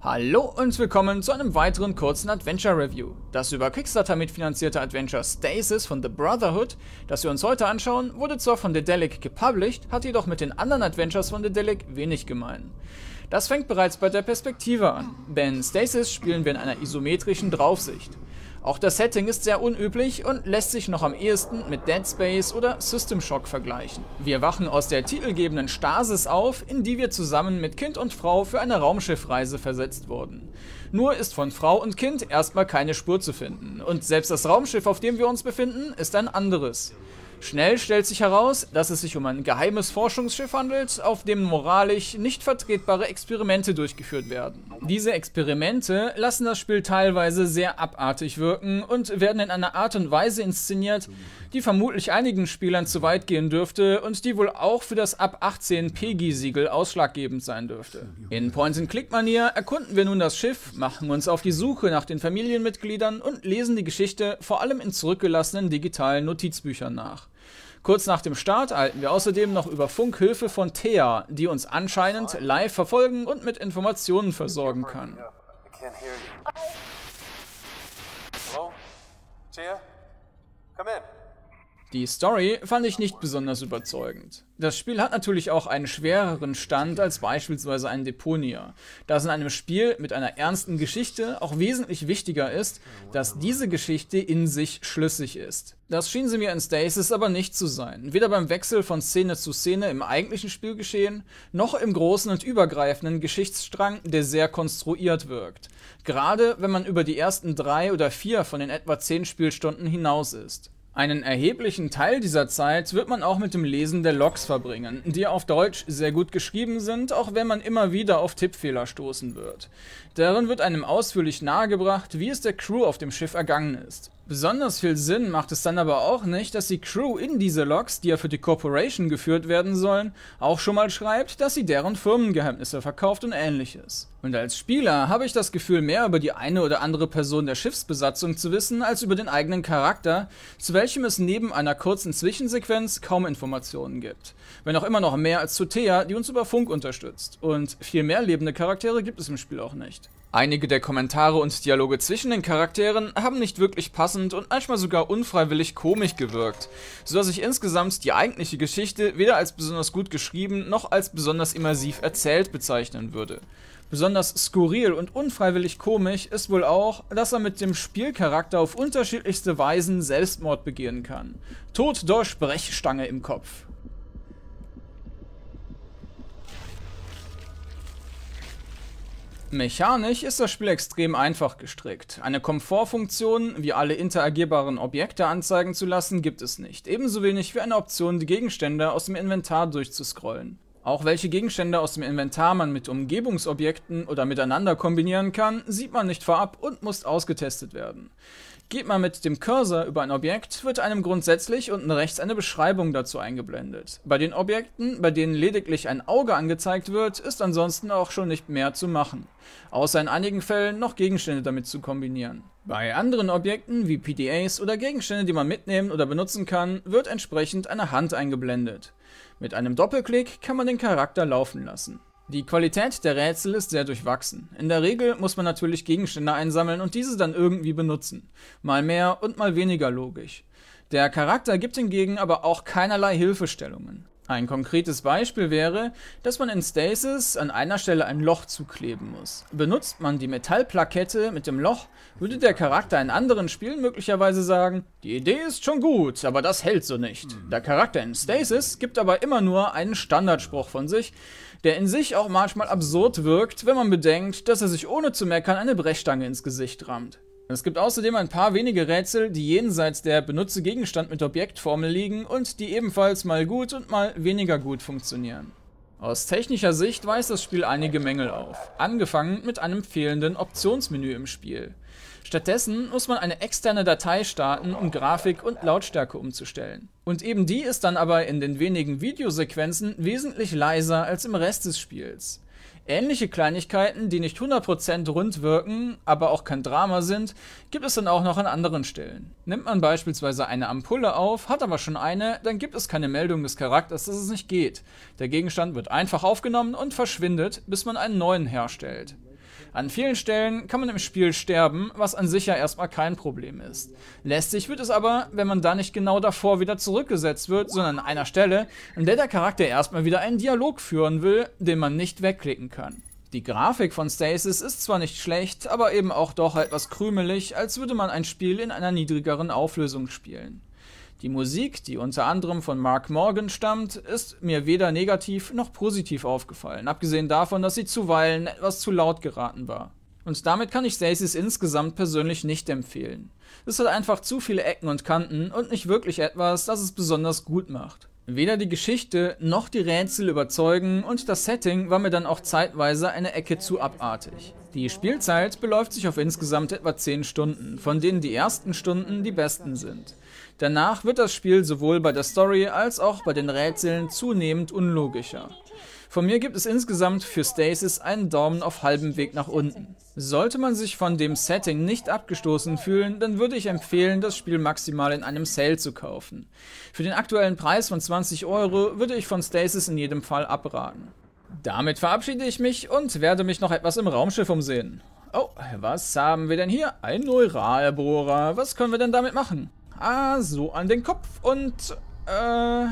Hallo und willkommen zu einem weiteren kurzen Adventure Review. Das über Kickstarter mitfinanzierte Adventure Stasis von The Brotherhood, das wir uns heute anschauen, wurde zwar von The Delic gepublished, hat jedoch mit den anderen Adventures von The Delic wenig gemein. Das fängt bereits bei der Perspektive an, denn Stasis spielen wir in einer isometrischen Draufsicht. Auch das Setting ist sehr unüblich und lässt sich noch am ehesten mit Dead Space oder System Shock vergleichen. Wir wachen aus der titelgebenden Stasis auf, in die wir zusammen mit Kind und Frau für eine Raumschiffreise versetzt wurden. Nur ist von Frau und Kind erstmal keine Spur zu finden und selbst das Raumschiff, auf dem wir uns befinden, ist ein anderes. Schnell stellt sich heraus, dass es sich um ein geheimes Forschungsschiff handelt, auf dem moralisch nicht vertretbare Experimente durchgeführt werden. Diese Experimente lassen das Spiel teilweise sehr abartig wirken und werden in einer Art und Weise inszeniert, die vermutlich einigen Spielern zu weit gehen dürfte und die wohl auch für das ab 18 PEGI-Siegel ausschlaggebend sein dürfte. In Point-and-Click-Manier erkunden wir nun das Schiff, machen uns auf die Suche nach den Familienmitgliedern und lesen die Geschichte vor allem in zurückgelassenen digitalen Notizbüchern nach. Kurz nach dem Start erhalten wir außerdem noch über Funk Hilfe von Thea, die uns anscheinend live verfolgen und mit Informationen versorgen kann. Hello? Thea? Come in. Die Story fand ich nicht besonders überzeugend. Das Spiel hat natürlich auch einen schwereren Stand als beispielsweise ein Deponia, da es in einem Spiel mit einer ernsten Geschichte auch wesentlich wichtiger ist, dass diese Geschichte in sich schlüssig ist. Das schien sie mir in Stasis aber nicht zu sein, weder beim Wechsel von Szene zu Szene im eigentlichen Spielgeschehen, noch im großen und übergreifenden Geschichtsstrang, der sehr konstruiert wirkt, gerade wenn man über die ersten drei oder vier von den etwa zehn Spielstunden hinaus ist. Einen erheblichen Teil dieser Zeit wird man auch mit dem Lesen der Logs verbringen, die auf Deutsch sehr gut geschrieben sind, auch wenn man immer wieder auf Tippfehler stoßen wird. Darin wird einem ausführlich nahegebracht, wie es der Crew auf dem Schiff ergangen ist. Besonders viel Sinn macht es dann aber auch nicht, dass die Crew in diese Logs, die ja für die Corporation geführt werden sollen, auch schon mal schreibt, dass sie deren Firmengeheimnisse verkauft und ähnliches. Und als Spieler habe ich das Gefühl, mehr über die eine oder andere Person der Schiffsbesatzung zu wissen, als über den eigenen Charakter, zu welchem es neben einer kurzen Zwischensequenz kaum Informationen gibt. Wenn auch immer noch mehr als zu Thea, die uns über Funk unterstützt. Und viel mehr lebende Charaktere gibt es im Spiel auch nicht. Einige der Kommentare und Dialoge zwischen den Charakteren haben nicht wirklich passend unpassend und manchmal sogar unfreiwillig komisch gewirkt, so dass ich insgesamt die eigentliche Geschichte weder als besonders gut geschrieben noch als besonders immersiv erzählt bezeichnen würde. Besonders skurril und unfreiwillig komisch ist wohl auch, dass er mit dem Spielcharakter auf unterschiedlichste Weisen Selbstmord begehen kann. Tod durch Brechstange im Kopf. Mechanisch ist das Spiel extrem einfach gestrickt. Eine Komfortfunktion, wie alle interagierbaren Objekte anzeigen zu lassen, gibt es nicht. Ebenso wenig wie eine Option, die Gegenstände aus dem Inventar durchzuscrollen. Auch welche Gegenstände aus dem Inventar man mit Umgebungsobjekten oder miteinander kombinieren kann, sieht man nicht vorab und muss ausgetestet werden. Geht man mit dem Cursor über ein Objekt, wird einem grundsätzlich unten rechts eine Beschreibung dazu eingeblendet. Bei den Objekten, bei denen lediglich ein Auge angezeigt wird, ist ansonsten auch schon nicht mehr zu machen, außer in einigen Fällen noch Gegenstände damit zu kombinieren. Bei anderen Objekten wie PDAs oder Gegenstände, die man mitnehmen oder benutzen kann, wird entsprechend eine Hand eingeblendet. Mit einem Doppelklick kann man den Charakter laufen lassen. Die Qualität der Rätsel ist sehr durchwachsen. In der Regel muss man natürlich Gegenstände einsammeln und diese dann irgendwie benutzen. Mal mehr und mal weniger logisch. Der Charakter gibt hingegen aber auch keinerlei Hilfestellungen. Ein konkretes Beispiel wäre, dass man in Stasis an einer Stelle ein Loch zukleben muss. Benutzt man die Metallplakette mit dem Loch, würde der Charakter in anderen Spielen möglicherweise sagen, die Idee ist schon gut, aber das hält so nicht. Mhm. Der Charakter in Stasis gibt aber immer nur einen Standardspruch von sich, der in sich auch manchmal absurd wirkt, wenn man bedenkt, dass er sich ohne zu meckern eine Brechstange ins Gesicht rammt. Es gibt außerdem ein paar wenige Rätsel, die jenseits der benutze Gegenstand mit Objektformel liegen und die ebenfalls mal gut und mal weniger gut funktionieren. Aus technischer Sicht weist das Spiel einige Mängel auf, angefangen mit einem fehlenden Optionsmenü im Spiel. Stattdessen muss man eine externe Datei starten, um Grafik und Lautstärke umzustellen. Und eben die ist dann aber in den wenigen Videosequenzen wesentlich leiser als im Rest des Spiels. Ähnliche Kleinigkeiten, die nicht 100% rund wirken, aber auch kein Drama sind, gibt es dann auch noch an anderen Stellen. Nimmt man beispielsweise eine Ampulle auf, hat aber schon eine, dann gibt es keine Meldung des Charakters, dass es nicht geht. Der Gegenstand wird einfach aufgenommen und verschwindet, bis man einen neuen herstellt. An vielen Stellen kann man im Spiel sterben, was an sich ja erstmal kein Problem ist. Lästig wird es aber, wenn man da nicht genau davor wieder zurückgesetzt wird, sondern an einer Stelle, an der der Charakter erstmal wieder einen Dialog führen will, den man nicht wegklicken kann. Die Grafik von Stasis ist zwar nicht schlecht, aber eben auch doch etwas krümelig, als würde man ein Spiel in einer niedrigeren Auflösung spielen. Die Musik, die unter anderem von Mark Morgan stammt, ist mir weder negativ noch positiv aufgefallen, abgesehen davon, dass sie zuweilen etwas zu laut geraten war. Und damit kann ich Stasis insgesamt persönlich nicht empfehlen. Es hat einfach zu viele Ecken und Kanten und nicht wirklich etwas, das es besonders gut macht. Weder die Geschichte noch die Rätsel überzeugen und das Setting war mir dann auch zeitweise eine Ecke zu abartig. Die Spielzeit beläuft sich auf insgesamt etwa 10 Stunden, von denen die ersten Stunden die besten sind. Danach wird das Spiel sowohl bei der Story als auch bei den Rätseln zunehmend unlogischer. Von mir gibt es insgesamt für Stasis einen Daumen auf halbem Weg nach unten. Sollte man sich von dem Setting nicht abgestoßen fühlen, dann würde ich empfehlen, das Spiel maximal in einem Sale zu kaufen. Für den aktuellen Preis von 20 Euro würde ich von Stasis in jedem Fall abraten. Damit verabschiede ich mich und werde mich noch etwas im Raumschiff umsehen. Oh, was haben wir denn hier? Ein Neuralbohrer. Was können wir denn damit machen? Ah, so an den Kopf und äh,